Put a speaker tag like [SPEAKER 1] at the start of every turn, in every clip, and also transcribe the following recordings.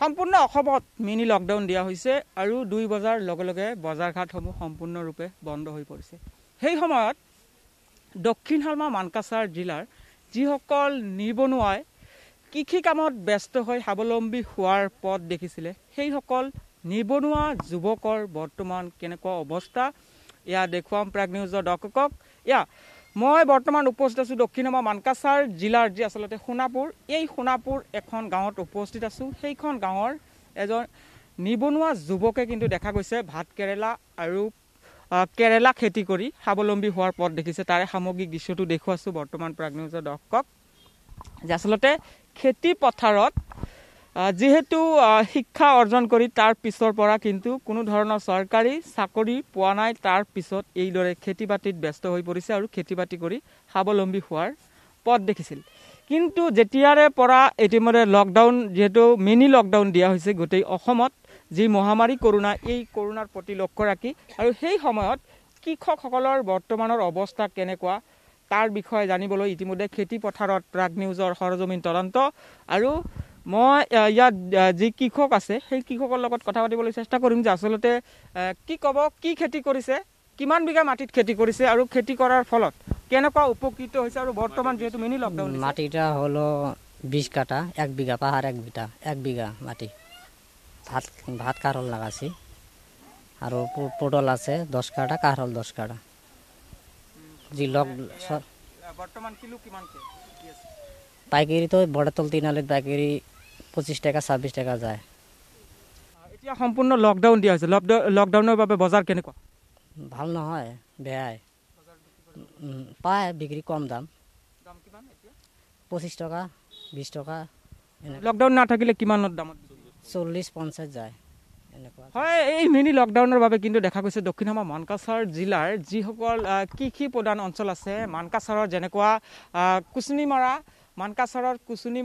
[SPEAKER 1] সম্পূৰ্ণ অসমত mini lockdown দিয়া হৈছে আৰু দুই বজাৰ লগে লগে বজাৰ ঘাটসমূহ সম্পূৰ্ণৰূপে বন্ধ হৈ পৰিছে সেই সময়ত দক্ষিণ হালমা মানকাছাৰ জিলাৰ যিসকল নিবনুৱাই কৃষি কামত ব্যস্ত হৈ স্বাৱলম্বী হোৱাৰ পথ দেখিছিলে সেইসকল নিবনুৱা যুৱকৰ বৰ্তমান কেনেকুৱা অৱস্থা এয়া দেখুৱাম প্ৰাগ নিউজৰ দৰ্শকক এয়া মই বৰ্তমান উপস্থিত আছোঁ দক্ষিণমা মানকাছাৰ জিলাৰ যি আচলতে সোণাপুৰ এই সোণাপুৰ এখন গাঁৱত উপস্থিত আছোঁ সেইখন গাঁৱৰ এজন নিবনুৱা যুৱকে কিন্তু দেখা গৈছে ভাত কেৰেলা আৰু কেৰেলা খেতি কৰি স্বাৱলম্বী হোৱাৰ পথ দেখিছে তাৰে সামগ্ৰিক দৃশ্যটো দেখুৱাইছোঁ বৰ্তমান প্ৰাগ নিউজৰ দৰ্শকক যে আচলতে খেতি পথাৰত যিহেতু শিক্ষা অৰ্জন কৰি তাৰ পিছৰ পৰা কিন্তু কোনো ধৰণৰ চৰকাৰী চাকৰি পোৱা নাই তাৰ পিছত এইদৰে খেতি বাতিত ব্যস্ত হৈ পৰিছে আৰু খেতি বাতি কৰি স্বাৱলম্বী হোৱাৰ পথ দেখিছিল কিন্তু যেতিয়াৰে পৰা ইতিমধ্যে লকডাউন যিহেতু মিনি লকডাউন দিয়া হৈছে গোটেই অসমত যি মহামাৰী কৰোণা এই কৰোণাৰ প্ৰতি লক্ষ্য ৰাখি আৰু সেই সময়ত কৃষকসকলৰ বৰ্তমানৰ অৱস্থা কেনেকুৱা তাৰ বিষয়ে জানিবলৈ ইতিমধ্যে খেতিপথাৰত প্ৰাগ নিউজৰ সৰজমিন তদন্ত আৰু মই ইয়াত যি কৃষক আছে সেই কৃষকৰ লগত কথা পাতিবলৈ চেষ্টা কৰিম যে আচলতে কি ক'ব কি খেতি কৰিছে কিমান বিঘা মাটিত খেতি কৰিছে আৰু খেতি কৰাৰ ফলত কেনেকুৱা উপকৃত হৈছে আৰু বৰ্তমান যিহেতু মিনি লকডাউন মাটিটা হল বিশ কাটা এক বিঘা পাহাড় এক বিঘা এক বিঘা মাটি ভাত ভাত কারল লাগাছি আর পটল আছে দশ কাটা কারল দশ কাটা জি লক বর্তমান কিলো কিমান তো তল তিন পঁচিছ টকা ছাব্বিছ টকা যায় এতিয়া সম্পূৰ্ণ লকডাউন দিয়া হৈছে লকডাউনৰ বাবে বজাৰ কেনেকুৱা ভাল নহয় বেয়াই পায় বিক্ৰী কম দাম পঁচিছ টকা বিশ টকা লকডাউন নাথাকিলে কিমান দামত চল্লিছ পঞ্চাছ যায় হয় এই মিনি লকডাউনৰ বাবে কিন্তু দেখা গৈছে দক্ষিণ অসমৰ মানকাছাৰ জিলাৰ যিসকল কৃষি প্ৰধান অঞ্চল আছে মানকাছাৰৰ যেনেকুৱা কুচনিমৰা মানকাছৰৰ কুচুনি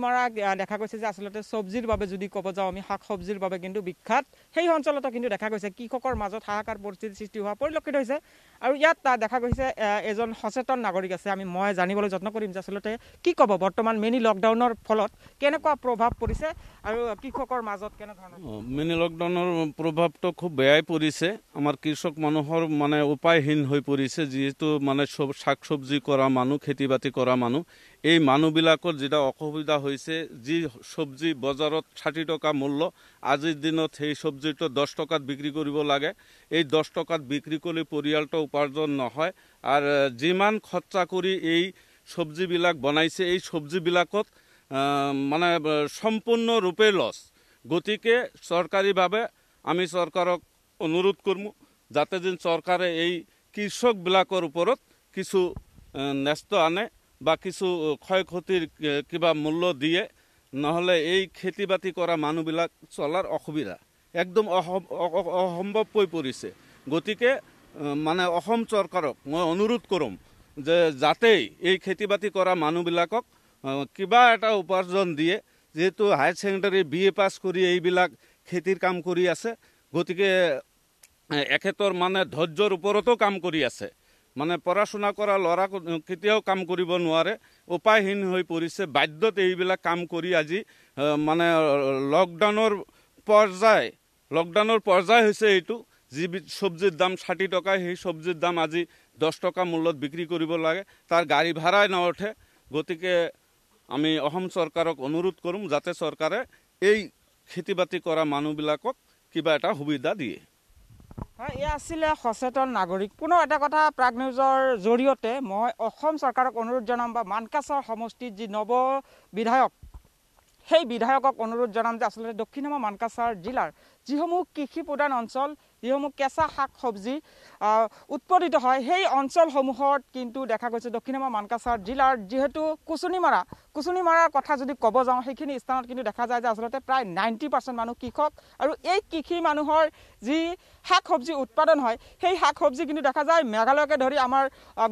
[SPEAKER 1] দেখা গৈছে যে আচলতে চব্জিৰ বাবে যদি ক'ব যাওঁ আমি শাক চব্জিৰ বাবে কিন্তু বিখ্যাত সেই অঞ্চলতো কিন্তু দেখা গৈছে কৃষকৰ মাজত হাহাকাৰ পৰিস্থিতিৰ সৃষ্টি হোৱা পৰিলক্ষিত হৈছে আৰু ইয়াত দেখা গৈছে এজন সচেতন নাগৰিক আছে আমি মই জানিবলৈ যত্ন কৰিম যে আচলতে কি ক'ব বৰ্তমান মেনি লকডাউনৰ ফলত কেনেকুৱা প্ৰভাৱ পৰিছে আৰু কৃষকৰ
[SPEAKER 2] মাজত কেনেধৰণৰ মেনি লকডাউনৰ প্ৰভাৱটো খুব বেয়াই পৰিছে আমাৰ কৃষক মানুহৰ মানে উপায়হীন হৈ পৰিছে যিহেতু মানে চব শাক চব্জি কৰা মানুহ খেতি বাতি কৰা মানুহ এই মানুহবিলাক আকল যেটা অসুবিধা হয়েছে যি সবজি বজাৰত ষাঠি টকা মূল্য আজিৰ দিনত সেই সবজিটো দহ টকাত বিক্ৰী কৰিব লাগে এই দহ টকাত বিক্ৰী কৰি পৰিয়ালটো উপাৰ্জন নহয় আৰু যিমান খৰচা কৰি এই সবজিবিলাক বনাইছে এই সবজিবিলাকত মানে সম্পূৰ্ণৰূপে লছ গতিকে চৰকাৰীভাৱে আমি চৰকাৰক অনুৰোধ কৰোঁ যাতে যেন চৰকাৰে এই কৃষকবিলাকৰ ওপৰত কিছু ন্যস্ত আনে বা কিছু ক্ষয় ক্ষতিৰ কিবা মূল্য দিয়ে নহ'লে এই খেতি বাতি কৰা মানুহবিলাক চলাৰ অসুবিধা একদম অসম্ভৱকৈ পৰিছে গতিকে মানে অসম চৰকাৰক মই অনুৰোধ কৰোঁ যে যাতেই এই খেতি বাতি কৰা মানুহবিলাকক কিবা এটা উপাৰ্জন দিয়ে যিহেতু higher secondary B A pass কৰি এইবিলাক খেতিৰ কাম কৰি আছে গতিকে এখেতৰ মানে ধৈৰ্যৰ ওপৰতো কাম কৰি আছে মানে পড়া শুনা কৰা লৰা কেতিয়াও কাম কৰিব নোৱাৰে উপায়হীন হৈ পৰিছে বাধ্যত এইবিলাক কাম কৰি আজি মানে লকডাউনৰ পৰ্যায় লকডাউনৰ পৰ্যায় হৈছে এইটো যি চব্জিৰ দাম ষাঠি টকা সেই চব্জিৰ দাম আজি দহ টকা মূল্যত বিক্ৰী কৰিব লাগে তাৰ গাড়ী ভাড়াই নউঠে গতিকে আমি অসম চৰকাৰক অনুৰোধ কৰোঁ যাতে চৰকাৰে এই খেতি বাতি কৰা মানুহবিলাকক কিবা এটা সুবিধা দিয়ে
[SPEAKER 1] হয় এয়া আছিলে সচেতন নাগৰিক পুনৰ এটা কথা প্ৰাগ নিউজৰ জৰিয়তে মই অসম চৰকাৰক অনুৰোধ জনাম বা মানকাছৰ সমষ্টিত যি নৱ বিধায়ক সেই বিধায়কক অনুৰোধ জনাম যে আচলতে দক্ষিণসমা মানকাছাৰ জিলাৰ যিসমূহ কৃষি প্ৰধান অঞ্চল যিসমূহ কেঁচা শাক চব্জি উৎপাদিত হয় সেই অঞ্চলসমূহত কিন্তু দেখা গৈছে দক্ষিণসমা মানকাছাৰ জিলাৰ যিহেতু কুচুনিমাৰা কুচুনিমাৰাৰ কথা যদি ক'ব যাওঁ সেইখিনি স্থানত কিন্তু দেখা যায় যে আচলতে প্ৰায় নাইণ্টি পাৰ্চেণ্ট মানুহ কৃষক আৰু এই কৃষি মানুহৰ যি শাক সবজি উৎপাদন হয় সেই শাক সবজি কিন্তু দেখা যায় মেঘালয়কে ধৰি আমাৰ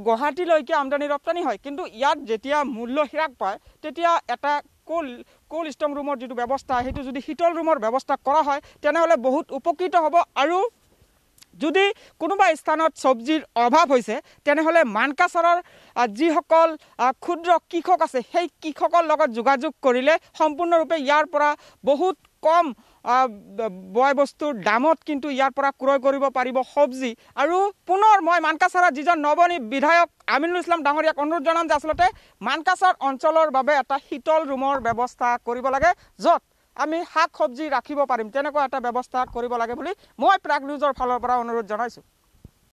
[SPEAKER 1] গুৱাহাটীলৈকে আমদানি ৰপ্তানি হয় কিন্তু ইয়াত যেতিয়া মূল্য হ্ৰাস পায় তেতিয়া এটা কুল কোল্ড ষ্ট্ৰং ৰুমৰ যিটো ব্যৱস্থা সেইটো যদি শীতল ৰুমৰ ব্যৱস্থা কৰা হয় তেনেহ'লে বহুত উপকৃত হ'ব আৰু যদি কোনোবা স্থানত চব্জিৰ অভাৱ হৈছে তেনেহ'লে মানকাচাৰৰ যিসকল ক্ষুদ্ৰ কৃষক আছে সেই কৃষকৰ লগত যোগাযোগ কৰিলে সম্পূৰ্ণৰূপে ইয়াৰ পৰা বহুত কম বয় বস্তুৰ দামত কিন্তু ইয়াৰ পৰা ক্ৰয় কৰিব পাৰিব চব্জি আৰু পুনৰ মই মানকাছাৰৰ যিজন নৱনী বিধায়ক আমিনুল ইছলাম ডাঙৰীয়াক অনুৰোধ জনাম যে আচলতে মানকাছাৰ অঞ্চলৰ বাবে এটা শীতল ৰুমৰ ব্যৱস্থা কৰিব লাগে য'ত আমি শাক চব্জি ৰাখিব পাৰিম তেনেকুৱা এটা ব্যৱস্থা কৰিব লাগে বুলি মই প্ৰাগ নিউজৰ ফালৰ পৰা অনুৰোধ জনাইছোঁ